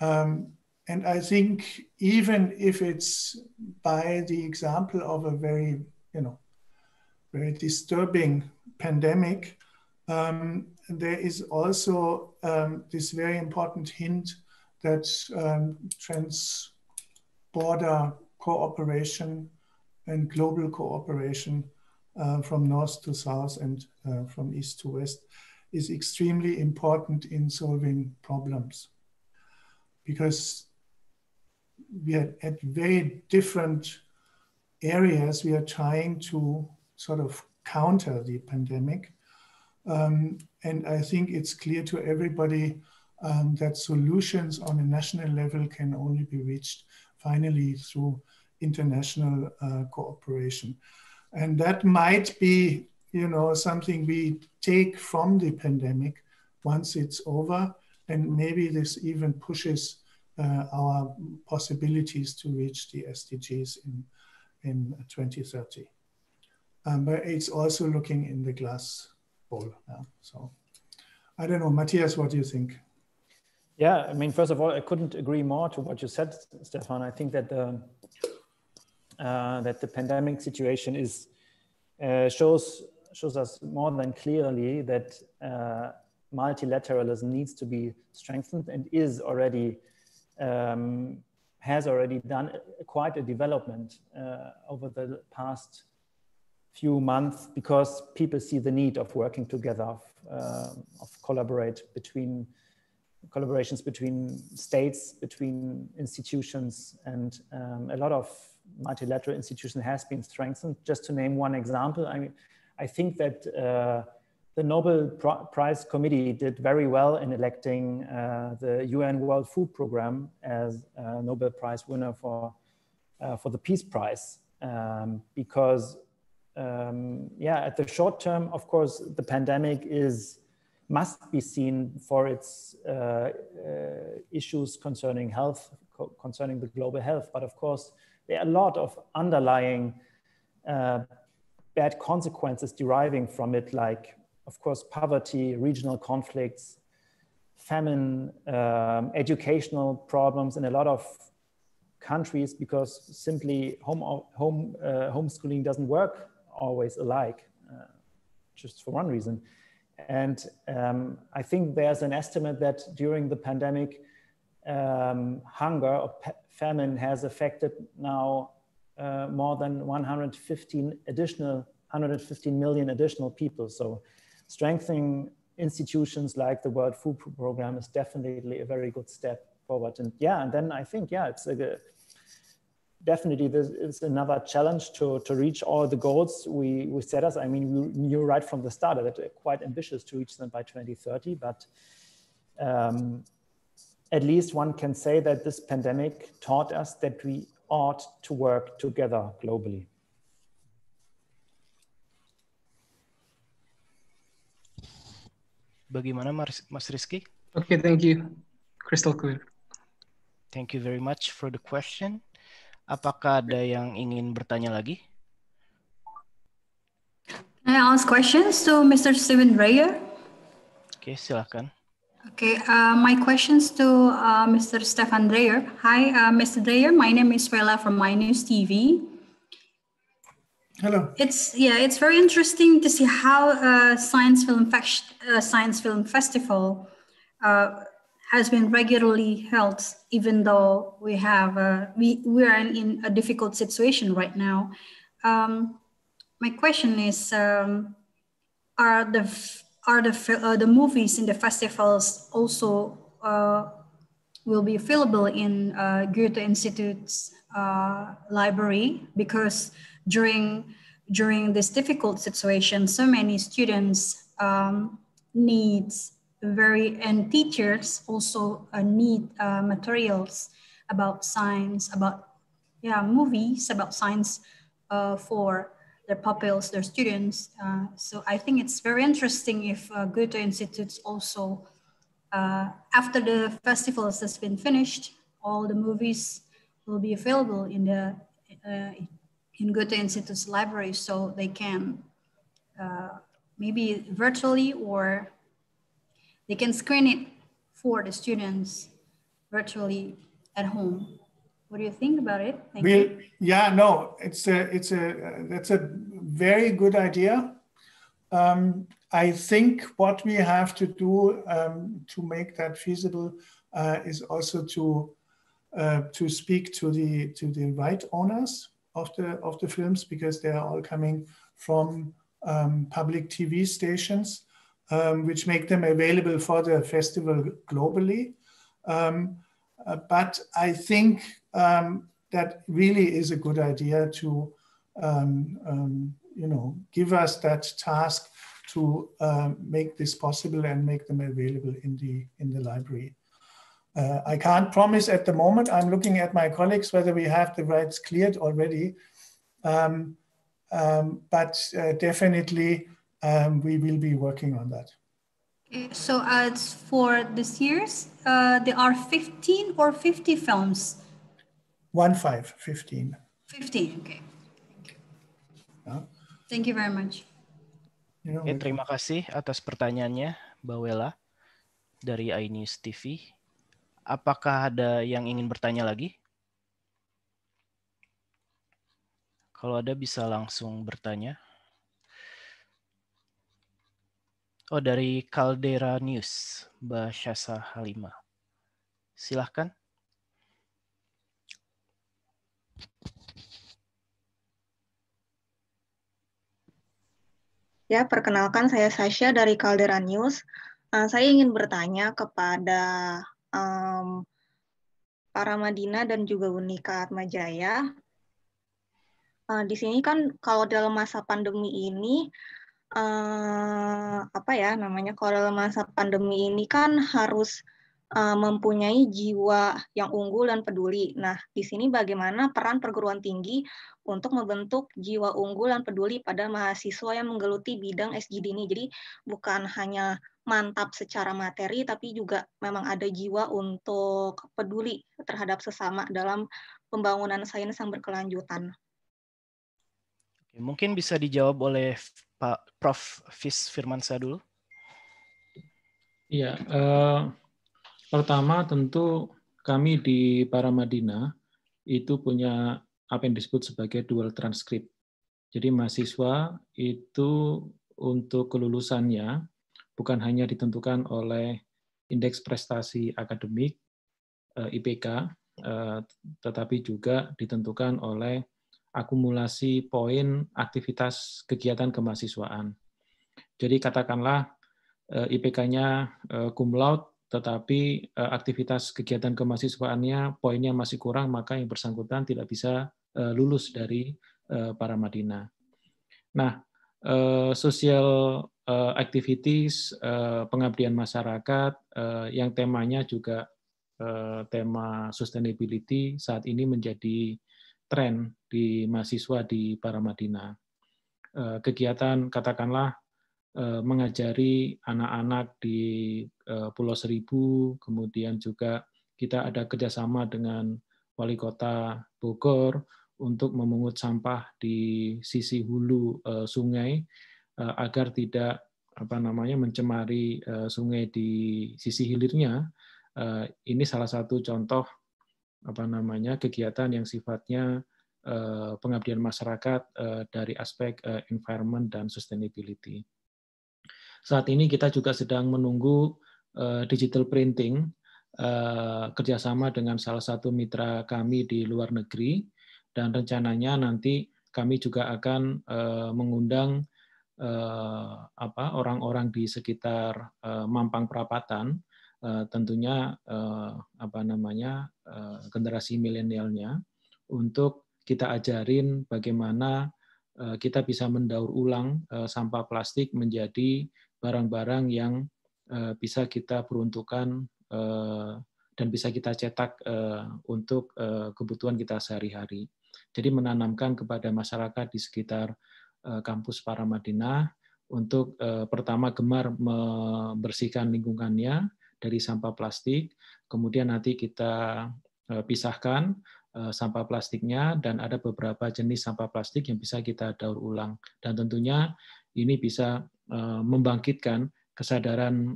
Um, and I think even if it's by the example of a very, you know, very disturbing pandemic, um, there is also um, this very important hint that um, trans-border cooperation and global cooperation uh, from north to south and uh, from east to west is extremely important in solving problems because we are at very different areas we are trying to sort of counter the pandemic. Um, and I think it's clear to everybody um, that solutions on a national level can only be reached finally through international uh, cooperation. And that might be, you know, something we take from the pandemic once it's over. And maybe this even pushes uh, our possibilities to reach the SDGs in, in 2030. Um, but it's also looking in the glass bowl. Yeah? So I don't know, Matthias, what do you think? Yeah, I mean, first of all, I couldn't agree more to what you said, Stefan. I think that the uh, that the pandemic situation is uh, shows shows us more than clearly that uh, multilateralism needs to be strengthened and is already um, has already done quite a development uh, over the past few months because people see the need of working together, of, uh, of collaborate between collaborations between states, between institutions, and um, a lot of multilateral institution has been strengthened. Just to name one example, I mean, I think that uh, the Nobel Prize Committee did very well in electing uh, the UN World Food Programme as a Nobel Prize winner for, uh, for the Peace Prize um, because, um, yeah, at the short term, of course, the pandemic is must be seen for its uh, uh issues concerning health, co concerning the global health. But of course, there are a lot of underlying uh, bad consequences deriving from it, like of course, poverty, regional conflicts, famine, um, educational problems in a lot of countries because simply home, home, uh, homeschooling doesn't work always alike, uh, just for one reason. And um, I think there's an estimate that during the pandemic, um, hunger or famine has affected now uh, more than 115 additional 115 million additional people. So strengthening institutions like the World Food Program is definitely a very good step forward. And yeah, and then I think, yeah, it's a good, definitely this is another challenge to, to reach all the goals we, we set us. I mean, we knew right from the start that they're quite ambitious to reach them by 2030, but um, at least one can say that this pandemic taught us that we ought to work together globally. Bagaimana Mas Rizky? Okay, thank you. Crystal clear. Thank you very much for the question. Apakah ada yang ingin bertanya lagi? Can I ask questions to Mr. Steven Rayer? Oke, okay, silakan. Okay, uh, my questions to uh, Mr. Stefan Dreyer. Hi, uh, Mr. Dreyer. My name is Vela from My News TV. Hello. It's yeah, it's very interesting to see how science film Fe- science film festival uh, has been regularly held, even though we have uh, we we are in, in a difficult situation right now. Um, my question is: um, Are the are the uh, the movies in the festivals also uh, will be available in uh, Goethe Institute's uh, library because during during this difficult situation, so many students um, needs very and teachers also uh, need uh, materials about science, about yeah movies about science uh, for their pupils, their students. Uh, so I think it's very interesting if uh, Goethe Institutes also uh, after the festivals has been finished, all the movies will be available in the in Goethe Institute's library so they can uh, maybe virtually or they can screen it for the students virtually at home. What do you think about it? Thank we, you. Yeah, no, it's a, it's a, that's a very good idea. Um, I think what we have to do um, to make that feasible uh, is also to uh, to speak to the to the right owners of the of the films because they are all coming from um, public TV stations, um, which make them available for the festival globally. Um, uh, but I think um, that really is a good idea to um, um, you know give us that task to make this possible and make them available in the in the library. Uh, I can't promise at the moment. I'm looking at my colleagues whether we have the rights cleared already. Um, um, but uh, definitely um, we will be working on that. So as for this year's, uh, there are 15 or 50 films? One five, 15. 15, okay. Yeah. Thank you very much. You know, okay, eh, terima kasih atas pertanyaannya, Mbak dari iNews TV. Apakah ada yang ingin bertanya lagi? Kalau ada bisa langsung bertanya. Oh, dari Caldera News, Mbak Syasa Halima. Silahkan. Ya, perkenalkan saya Sasha dari Caldera News. Uh, saya ingin bertanya kepada um, Madinah dan juga Unika Atmajaya. Uh, di sini kan kalau dalam masa pandemi ini uh, apa ya namanya kalau dalam masa pandemi ini kan harus uh, mempunyai jiwa yang unggul dan peduli. Nah, di sini bagaimana peran perguruan tinggi untuk membentuk jiwa unggul dan peduli pada mahasiswa yang menggeluti bidang SGD ini. Jadi bukan hanya mantap secara materi, tapi juga memang ada jiwa untuk peduli terhadap sesama dalam pembangunan sains yang berkelanjutan. Mungkin bisa dijawab oleh Pak Prof. Fis Firman dulu. Iya, eh, pertama tentu kami di Paramadina itu punya apa yang disebut sebagai dual transcript. Jadi mahasiswa itu untuk kelulusannya bukan hanya ditentukan oleh indeks prestasi akademik eh, IPK, eh, tetapi juga ditentukan oleh akumulasi poin aktivitas kegiatan kemahasiswaan. Jadi katakanlah eh, IPK-nya cum laude, tetapi aktivitas kegiatan kemahasiswaannya poinnya masih kurang, maka yang bersangkutan tidak bisa lulus dari para Madinah. Nah, sosial uh, activities eh, pengabdian masyarakat eh, yang temanya juga tema sustainability saat ini menjadi tren di mahasiswa di Paramadina. Uh, kegiatan katakanlah mengajari anak-anak di Pulau Seribu, kemudian juga kita ada kerjasama dengan wali kota Bogor untuk memungut sampah di sisi hulu sungai Eh, agar tidak apa namanya mencemari eh, sungai di sisi hilirnya eh, ini salah satu contoh apa namanya kegiatan yang sifatnya pengabdian masyarakat dari aspek environment dan sustainability. Saat ini kita juga sedang menunggu digital printing kerjasama dengan salah satu mitra kami di luar negeri dan rencananya nanti kami juga akan mengundang Eh, orang-orang di sekitar eh, Mampang Prapatan eh, tentunya apa namanya generasi milenialnya untuk kita ajarin bagaimana kita bisa mendaur ulang sampah plastik menjadi barang-barang yang bisa kita peruntukan dan bisa kita cetak untuk kebutuhan kita sehari-hari. Jadi menanamkan kepada masyarakat di sekitar Eh, kampus Paramadina untuk eh, pertama gemar membersihkan lingkungannya dari sampah plastik, kemudian nanti kita eh, pisahkan sampah plastiknya dan ada beberapa jenis sampah plastik yang bisa kita daur ulang dan tentunya ini bisa membangkitkan kesadaran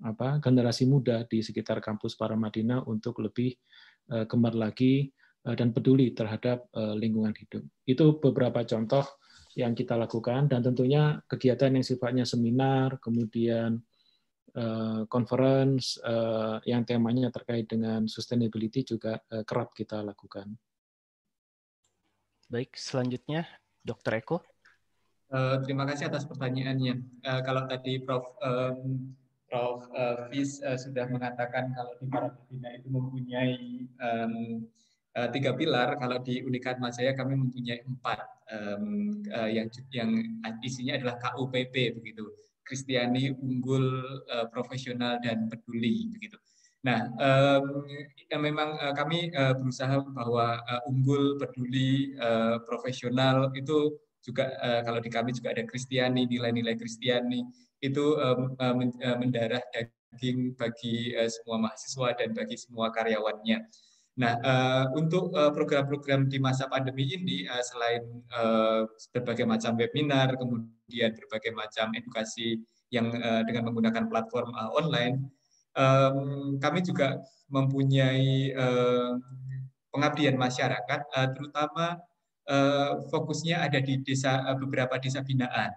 apa generasi muda di sekitar kampus Paramadina untuk lebih gemar lagi dan peduli terhadap lingkungan hidup. Itu beberapa contoh yang kita lakukan dan tentunya kegiatan yang sifatnya seminar, kemudian eh, conference eh, yang temanya terkait dengan sustainability juga eh, kerap kita lakukan. Baik, selanjutnya Dr. Eko. Uh, terima kasih atas pertanyaannya. Uh, kalau tadi Prof. Um, Prof. Uh, Fis uh, sudah mengatakan kalau di Paramadina itu mempunyai um, Eh, tiga pilar. Kalau di Unikat Masaya kami mempunyai empat um, uh, yang yang isinya adalah KUPP begitu, Kristiani, Unggul, uh, Profesional dan Peduli begitu. Nah, um, memang uh, kami uh, berusaha bahwa uh, unggul, peduli, uh, profesional itu juga uh, kalau di kami juga ada Kristiani, nilai-nilai Kristiani itu um, uh, mendarah daging bagi uh, semua mahasiswa dan bagi semua karyawannya. Nah, uh, untuk eh, program-program uh, di masa pandemi ini, uh, selain uh, berbagai macam webinar, kemudian berbagai macam edukasi yang uh, dengan menggunakan platform uh, online, um, kami juga mempunyai uh, pengabdian masyarakat, uh, terutama uh, fokusnya ada di desa uh, beberapa desa binaan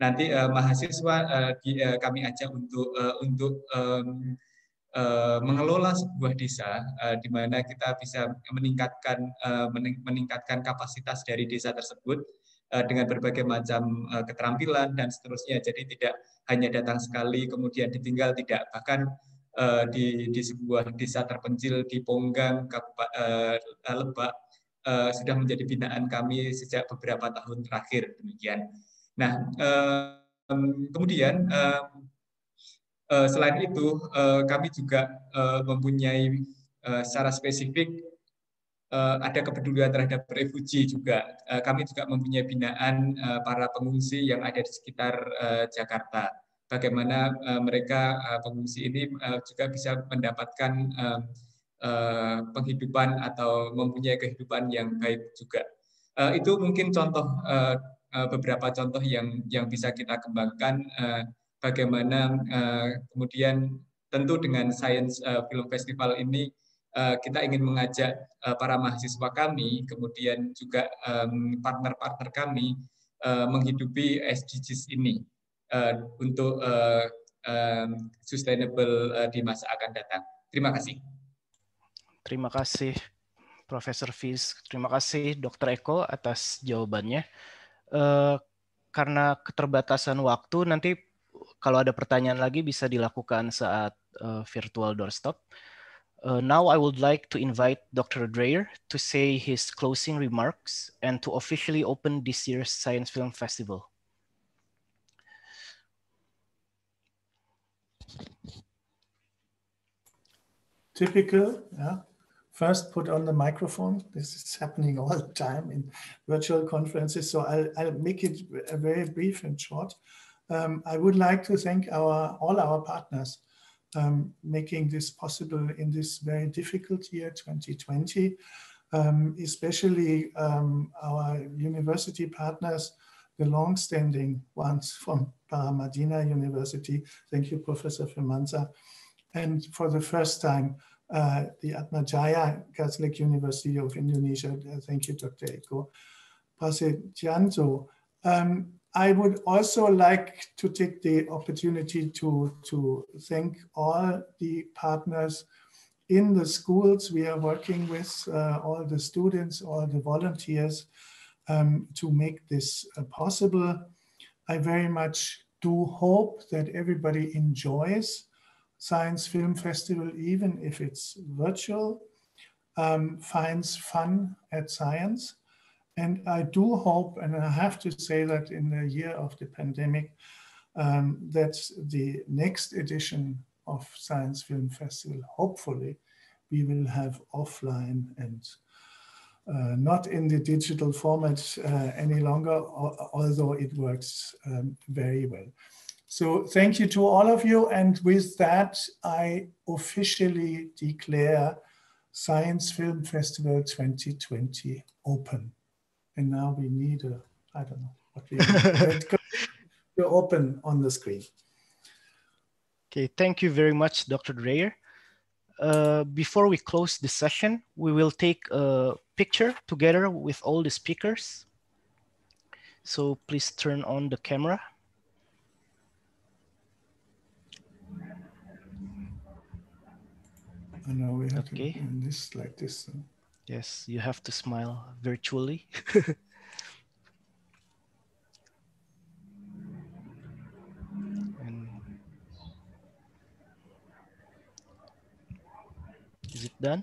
nanti uh, mahasiswa uh, di, uh, kami ajak untuk uh, untuk um, Eh, mengelola sebuah desa eh, di mana kita bisa meningkatkan eh, meningkatkan kapasitas dari desa tersebut dengan berbagai macam keterampilan dan seterusnya. Jadi tidak hanya datang sekali kemudian ditinggal tidak bahkan di di sebuah desa terpencil di Ponggang uh, Lebak sudah menjadi binaan kami sejak beberapa tahun terakhir demikian. Nah, kemudian Eh, selain itu eh, kami juga eh, mempunyai uh, secara spesifik ada kepedulian terhadap refugi juga. kami juga mempunyai binaan para pengungsi yang ada di sekitar Jakarta. Bagaimana mereka pengungsi ini juga bisa mendapatkan penghidupan atau mempunyai kehidupan yang baik juga. itu mungkin contoh beberapa contoh yang yang bisa kita kembangkan bagaimana uh, kemudian tentu dengan Science uh, Film Festival ini uh, kita ingin mengajak uh, para mahasiswa kami, kemudian juga partner-partner um, kami uh, menghidupi SDGs ini uh, untuk uh, um, sustainable uh, di masa akan datang. Terima kasih. Terima kasih Profesor Fis, terima kasih Dr. Eko atas jawabannya. Uh, karena keterbatasan waktu, nanti Kalau ada pertanyaan lagi bisa dilakukan saat uh, virtual doorstop. Uh, now I would like to invite Dr. Dreyer to say his closing remarks and to officially open this year's Science Film Festival. Typical, yeah. First, put on the microphone. This is happening all the time in virtual conferences. So I'll, I'll make it very brief and short um, I would like to thank our, all our partners um, making this possible in this very difficult year 2020, um, especially um, our university partners, the long-standing ones from Paramadina University. Thank you, Professor Firmanza. And for the first time, uh, the Atma Jaya Catholic University of Indonesia. Uh, thank you, Dr. Eko. Um, I would also like to take the opportunity to, to thank all the partners in the schools we are working with, uh, all the students, all the volunteers um, to make this uh, possible. I very much do hope that everybody enjoys Science Film Festival, even if it's virtual, um, finds fun at science and I do hope, and I have to say that in the year of the pandemic, um, that the next edition of Science Film Festival, hopefully, we will have offline and uh, not in the digital format uh, any longer, although it works um, very well. So thank you to all of you. And with that, I officially declare Science Film Festival 2020 open and now we need a, I don't know what we you [laughs] open on the screen. Okay, thank you very much, Dr. Dreyer. Uh, before we close the session, we will take a picture together with all the speakers. So please turn on the camera. Oh, no, we have okay. to this like this. So. Yes, you have to smile virtually. [laughs] and is it done?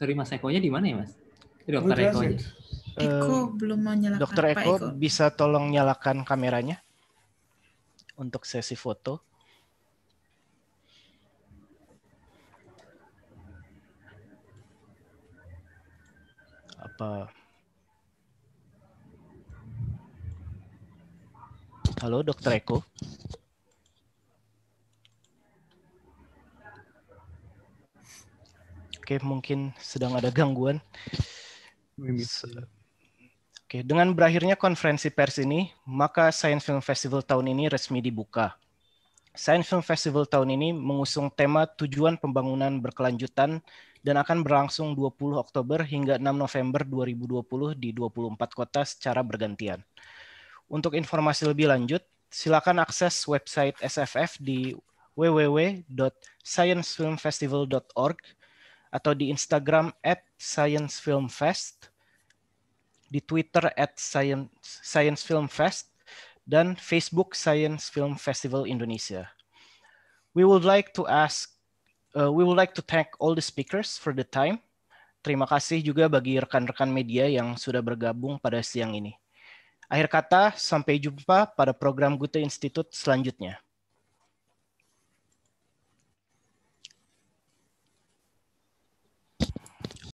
Sorry Mas Eko-nya di mana ya Mas? Dokter Eko. Eko eh, belum menyalakan. Dokter Eko, Eko bisa tolong nyalakan kameranya? untuk sesi foto? Apa? Halo, Dokter ya. Eko. Oke, mungkin sedang ada gangguan. So, Oke, dengan berakhirnya konferensi pers ini, maka Science Film Festival tahun ini resmi dibuka. Science Film Festival tahun ini mengusung tema tujuan pembangunan berkelanjutan dan akan berlangsung 20 Oktober hingga 6 November 2020 di 24 kota secara bergantian. Untuk informasi lebih lanjut, silakan akses website SFF di www.sciencefilmfestival.org atau di Instagram at sciencefilmfest di Twitter at Science, Science Film Fest dan Facebook Science Film Festival Indonesia. We would like to ask, uh, we would like to thank all the speakers for the time. Terima kasih juga bagi rekan-rekan media yang sudah bergabung pada siang ini. Akhir kata, sampai jumpa pada program Gute Institute selanjutnya.